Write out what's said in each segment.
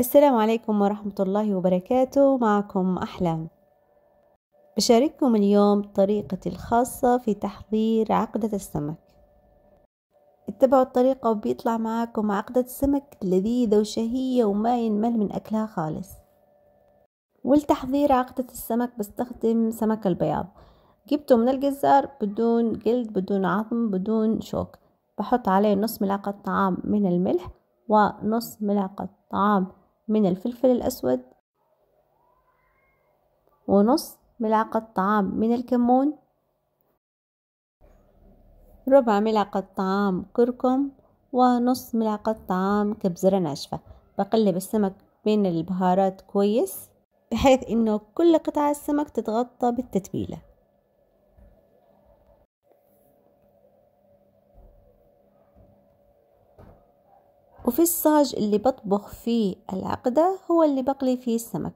السلام عليكم ورحمة الله وبركاته معكم أحلام بشارككم اليوم طريقتي الخاصة في تحضير عقدة السمك اتبعوا الطريقة وبيطلع معاكم عقدة السمك لذيذة وشهية وما ينمل من أكلها خالص ولتحضير عقدة السمك بستخدم سمك البياض جبته من الجزار بدون جلد بدون عظم بدون شوك بحط عليه نص ملعقة طعام من الملح ونص ملعقة طعام من الفلفل الأسود ونص ملعقة طعام من الكمون ربع ملعقة طعام كركم ونص ملعقة طعام كبزرة ناشفة بقلب السمك بين البهارات كويس بحيث انه كل قطعة السمك تتغطى بالتتبيلة وفي الصاج اللي بطبخ فيه العقدة هو اللي بقلي فيه السمك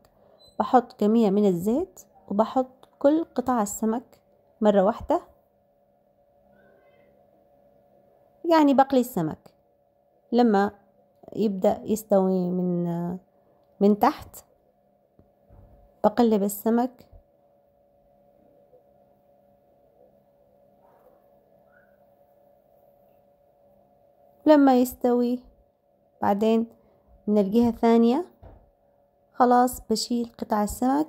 بحط كمية من الزيت وبحط كل قطع السمك مرة واحدة يعني بقلي السمك لما يبدأ يستوي من من تحت بقلب السمك لما يستوي بعدين من الجهة الثانية خلاص بشيل قطع السمك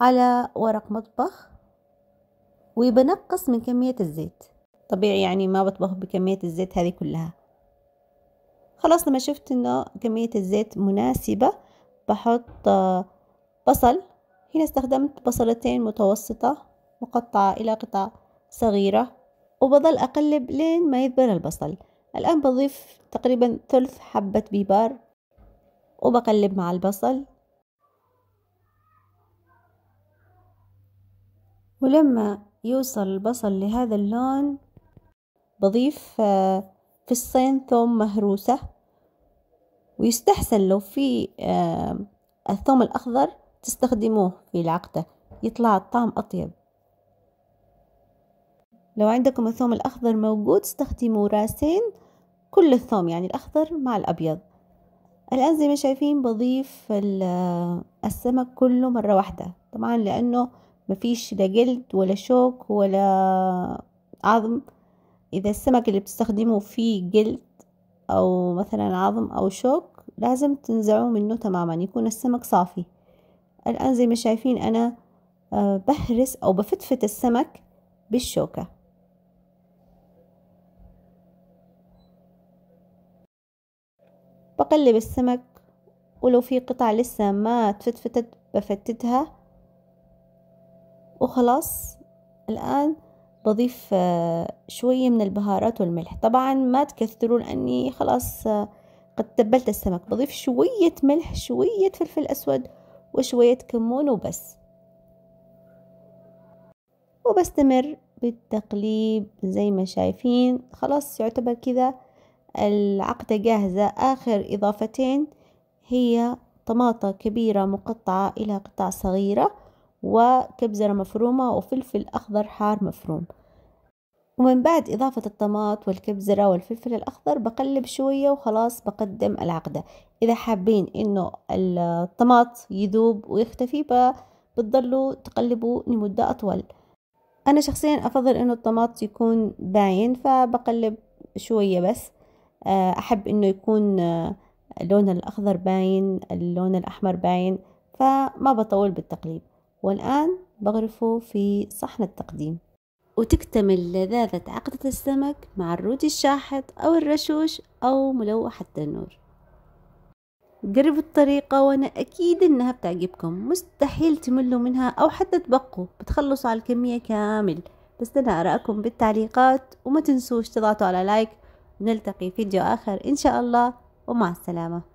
على ورق مطبخ وبنقص من كمية الزيت طبيعي يعني ما بطبخ بكمية الزيت هذه كلها خلاص لما شفت انه كمية الزيت مناسبة بحط بصل هنا استخدمت بصلتين متوسطة مقطعة إلى قطع صغيرة وبظل أقلب لين ما يذبل البصل الآن بضيف تقريبا ثلث حبة بيبار وبقلب مع البصل ولما يوصل البصل لهذا اللون بضيف آه، فصين ثوم مهروسة ويستحسن لو في آه، الثوم الأخضر تستخدموه في العقدة يطلع الطعم أطيب لو عندكم الثوم الأخضر موجود استخدموا راسين كل الثوم يعني الأخضر مع الأبيض الآن زي ما شايفين بضيف السمك كله مرة واحدة طبعا لأنه مفيش لا جلد ولا شوك ولا عظم إذا السمك اللي بتستخدمه فيه جلد أو مثلا عظم أو شوك لازم تنزعوه منه تماما يكون السمك صافي الآن زي ما شايفين أنا آه، بهرس أو بفتفت السمك بالشوكة بقلب السمك ولو في قطع لسه ما تفتفتت بفتتها وخلاص الآن بضيف آه، شوية من البهارات والملح طبعا ما تكثروا لأني خلاص آه، قد تبلت السمك بضيف شوية ملح شوية فلفل أسود وشوية كمون وبس وبستمر بالتقليب زي ما شايفين خلاص يعتبر كذا العقدة جاهزة آخر إضافتين هي طماطة كبيرة مقطعة إلى قطع صغيرة وكبزرة مفرومة وفلفل أخضر حار مفروم ومن بعد إضافة الطماط والكبزرة والفلفل الأخضر بقلب شوية وخلاص بقدم العقدة إذا حابين إنه الطماط يذوب ويختفي بتضلوا تقلبوا لمدة أطول أنا شخصيا أفضل إنه الطماط يكون باين فبقلب شوية بس آه، أحب إنه يكون آه، اللون الأخضر باين اللون الأحمر باين فما بطول بالتقليب والآن بغرفه في صحن التقديم وتكتمل لذاذة عقدة السمك مع الروتي الشاحط أو الرشوش أو ملوح التنور جربوا الطريقة وأنا أكيد إنها بتعجبكم مستحيل تملوا منها أو حتى تبقوا بتخلصوا على الكمية كامل بس أنا أراءكم بالتعليقات وما تنسوش تضغطوا على لايك نلتقي فيديو آخر إن شاء الله ومع السلامة